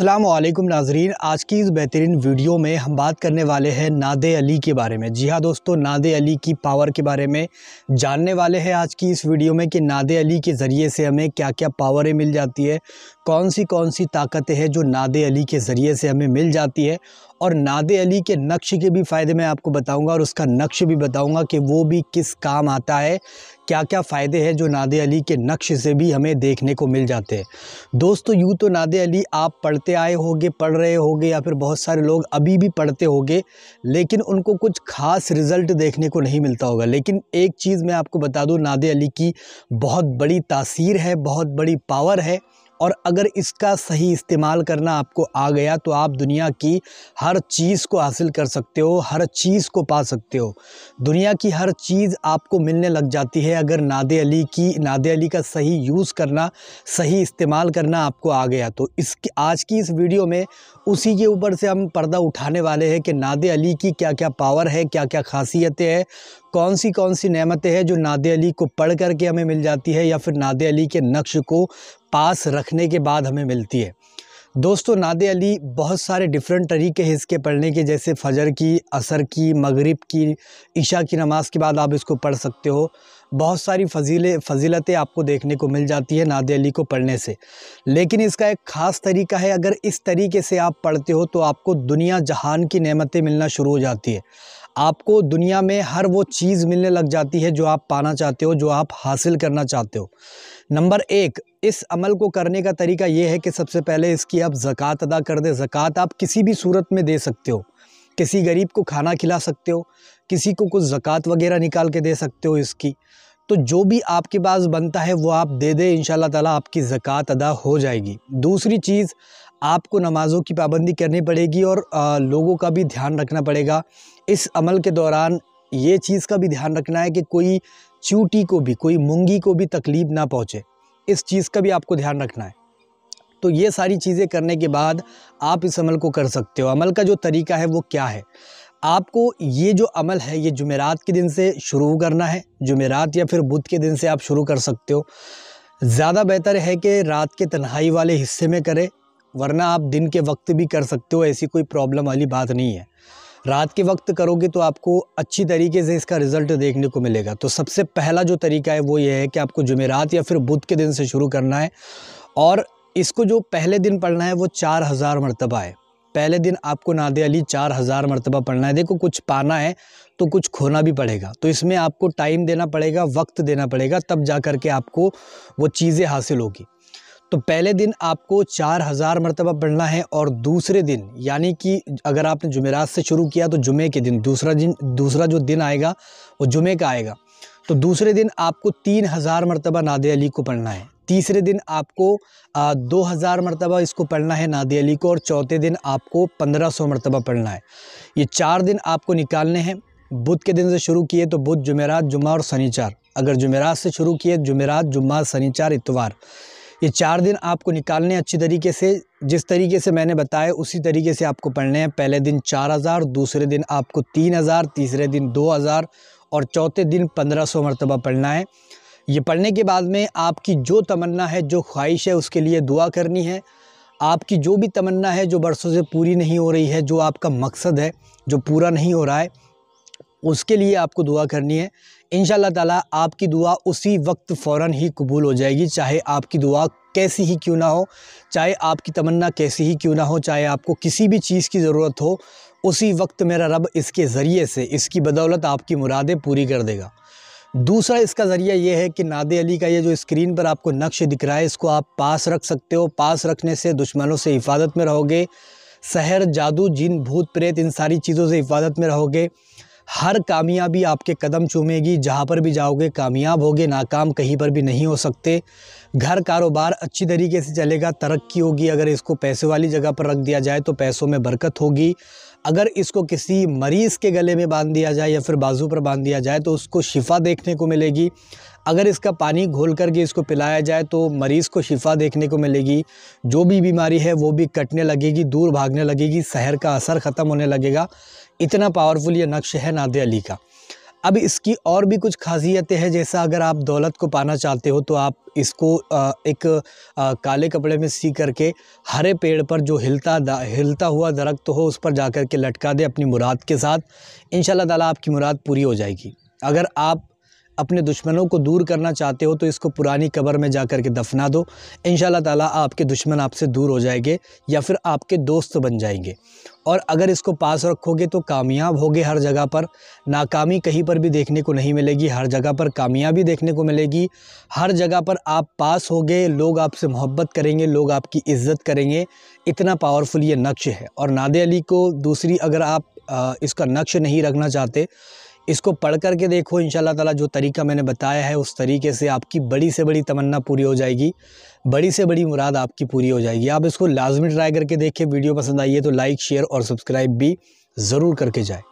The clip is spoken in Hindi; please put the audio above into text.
अल्लाम नाजरीन आज की इस बेहतरीन वीडियो में हम बात करने वाले हैं नाद अली के बारे में जी हाँ दोस्तों नाद अली की पावर के बारे में जानने वाले हैं आज की इस वीडियो में कि नाद अली के ज़रिए से हमें क्या क्या पावरें मिल जाती है कौन सी कौन सी ताकतें हैं जो नाद अली के ज़रिए से हमें मिल जाती है और नादे अली के नक्श के भी फ़ायदे मैं आपको बताऊंगा और उसका नक्श भी बताऊंगा कि वो भी किस काम आता है क्या क्या फ़ायदे हैं जो नादे अली के नक्श से भी हमें देखने को मिल जाते हैं दोस्तों यूँ तो नादे अली आप पढ़ते आए होंगे पढ़ रहे होंगे या फिर बहुत सारे लोग अभी भी पढ़ते होंगे लेकिन उनको कुछ ख़ास रिज़ल्ट देखने को नहीं मिलता होगा लेकिन एक चीज़ मैं आपको बता दूँ नादे अली की बहुत बड़ी तासीर है बहुत बड़ी पावर है और अगर इसका सही इस्तेमाल करना आपको आ गया तो आप दुनिया की हर चीज़ को हासिल कर सकते हो हर चीज़ को पा सकते हो दुनिया की हर चीज़ आपको मिलने लग जाती है अगर नादे अली की नादे अली का सही यूज़ करना सही इस्तेमाल करना आपको आ गया तो इस आज की इस वीडियो में उसी के ऊपर से हम पर्दा उठाने वाले हैं कि नादे अली की क्या क्या पावर है क्या क्या खासियतें हैं कौन सी कौन सी नेमतें हैं जो नादे अली को पढ़ करके हमें मिल जाती है या फिर नादे अली के नक्श को पास रखने के बाद हमें मिलती है दोस्तों नाद अली बहुत सारे डिफरेंट तरीके हैं इसके पढ़ने के जैसे फजर की असर की मगरिब की ईशा की नमाज़ के बाद आप इसको पढ़ सकते हो बहुत सारी फजीले फजीलतें आपको देखने को मिल जाती है नाद अली को पढ़ने से लेकिन इसका एक ख़ास तरीका है अगर इस तरीके से आप पढ़ते हो तो आपको दुनिया जहान की नमतें मिलना शुरू हो जाती है आपको दुनिया में हर वो चीज़ मिलने लग जाती है जो आप पाना चाहते हो जो आप हासिल करना चाहते हो नंबर एक इस अमल को करने का तरीका ये है कि सबसे पहले इसकी आप ज़क़़त अदा कर दें ज़क़़त आप किसी भी सूरत में दे सकते हो किसी गरीब को खाना खिला सकते हो किसी को कुछ ज़क़़त वगैरह निकाल के दे सकते हो इसकी तो जो भी आपके पास बनता है वो आप दे दें इन ताला आपकी ज़क़़त अदा हो जाएगी दूसरी चीज़ आपको नमाज़ों की पाबंदी करनी पड़ेगी और आ, लोगों का भी ध्यान रखना पड़ेगा इस अमल के दौरान ये चीज़ का भी ध्यान रखना है कि कोई चूटी को भी कोई मुंगी को भी तकलीफ़ ना पहुँचे इस चीज़ का भी आपको ध्यान रखना है तो ये सारी चीज़ें करने के बाद आप इस अमल को कर सकते हो अमल का जो तरीका है वो क्या है आपको ये जो अमल है ये जुमेरात के दिन से शुरू करना है जुमेरात या फिर बुध के दिन से आप शुरू कर सकते हो ज़्यादा बेहतर है कि रात के तन्हाई वाले हिस्से में करें वरना आप दिन के वक्त भी कर सकते हो ऐसी कोई प्रॉब्लम वाली बात नहीं है रात के वक्त करोगे तो आपको अच्छी तरीके से इसका रिज़ल्ट देखने को मिलेगा तो सबसे पहला जो तरीका है वो ये है कि आपको जुमेरात या फिर बुध के दिन से शुरू करना है और इसको जो पहले दिन पढ़ना है वो चार हज़ार मरतबा है पहले दिन आपको नाद अली चार हज़ार मरतबा पढ़ना है देखो कुछ पाना है तो कुछ खोना भी पड़ेगा तो इसमें आपको टाइम देना पड़ेगा वक्त देना पड़ेगा तब जा कर के आपको वो चीज़ें हासिल होगी तो पहले दिन आपको चार हज़ार मरतबा पढ़ना है और दूसरे दिन यानी कि अगर आपने जुमेरात से शुरू किया तो जुमे के दिन दूसरा दिन दूसरा जो दिन आएगा वो जुमे का आएगा तो दूसरे दिन आपको तीन हज़ार मरतबा नाद अली को पढ़ना है तीसरे दिन आपको दो हज़ार मरतबा इसको पढ़ना है नाद अली को और चौथे दिन आपको पंद्रह सौ मरतबा पढ़ना है ये चार दिन आपको निकालने हैं बुध के दिन से शुरू किए तो बुध जुमेरात जुमा और शनिचार अगर जुमेरात से शुरू किए जुमेरात जुम्मा शनिचार इतवार ये चार दिन आपको निकालने अच्छी तरीके से जिस तरीके से मैंने बताया उसी तरीके से आपको पढ़ने हैं पहले दिन चार हज़ार दूसरे दिन आपको तीन हज़ार तीसरे दिन दो हज़ार और चौथे दिन पंद्रह सौ मरतबा पढ़ना है ये पढ़ने के बाद में आपकी जो तमन्ना है जो ख्वाहिश है उसके लिए दुआ करनी है आपकी जो भी तमन्ना है जो बरसों से पूरी नहीं हो रही है जो आपका मकसद है जो पूरा नहीं हो रहा है उसके लिए आपको दुआ करनी है इन ताला आपकी दुआ उसी वक्त फ़ौर ही कबूल हो जाएगी चाहे आपकी दुआ कैसी ही क्यों ना हो चाहे आपकी तमन्ना कैसी ही क्यों ना हो चाहे आपको किसी भी चीज़ की ज़रूरत हो उसी वक्त मेरा रब इसके ज़रिए से इसकी बदौलत आपकी मुरादें पूरी कर देगा दूसरा इसका ज़रिया यह है कि नादे अली का ये जो स्क्रीन पर आपको नक्श दिख रहा है इसको आप पास रख सकते हो पास रखने से दुश्मनों से हिफाजत में रहोगे शहर जादू जिन भूत प्रेत इन सारी चीज़ों से हिफाजत में रहोगे हर कामयाबी आपके कदम चूमेगी जहाँ पर भी जाओगे कामयाब होगे नाकाम कहीं पर भी नहीं हो सकते घर कारोबार अच्छी तरीके से चलेगा तरक्की होगी अगर इसको पैसे वाली जगह पर रख दिया जाए तो पैसों में बरकत होगी अगर इसको किसी मरीज़ के गले में बांध दिया जाए या फिर बाजू पर बांध दिया जाए तो उसको शिफा देखने को मिलेगी अगर इसका पानी घोल करके इसको पिलाया जाए तो मरीज़ को शिफा देखने को मिलेगी जो भी बीमारी है वो भी कटने लगेगी दूर भागने लगेगी शहर का असर ख़त्म होने लगेगा इतना पावरफुल ये नक्श है नादे अली का अब इसकी और भी कुछ खासियतें हैं जैसा अगर आप दौलत को पाना चाहते हो तो आप इसको एक काले कपड़े में सी करके हरे पेड़ पर जो हिलता हिलता हुआ दरख्त तो हो उस पर जा कर के लटका दे अपनी मुराद के साथ इन ताला आपकी मुराद पूरी हो जाएगी अगर आप अपने दुश्मनों को दूर करना चाहते हो तो इसको पुरानी कबर में जा कर के दफना दो इन ताला आपके दुश्मन आपसे दूर हो जाएंगे या फिर आपके दोस्त बन जाएंगे और अगर इसको पास रखोगे तो कामयाब होगे हर जगह पर नाकामी कहीं पर भी देखने को नहीं मिलेगी हर जगह पर कामयाबी देखने को मिलेगी हर जगह पर आप पास होगे लोग आपसे मोहब्बत करेंगे लोग आपकी इज़्ज़त करेंगे इतना पावरफुल ये नक्श है और नादे अली को दूसरी अगर आप इसका नक्श नहीं रखना चाहते इसको पढ़ करके देखो इन ताला जो तरीका मैंने बताया है उस तरीके से आपकी बड़ी से बड़ी तमन्ना पूरी हो जाएगी बड़ी से बड़ी मुराद आपकी पूरी हो जाएगी आप इसको लाजमी ट्राई करके देखें वीडियो पसंद आई है तो लाइक शेयर और सब्सक्राइब भी ज़रूर करके जाए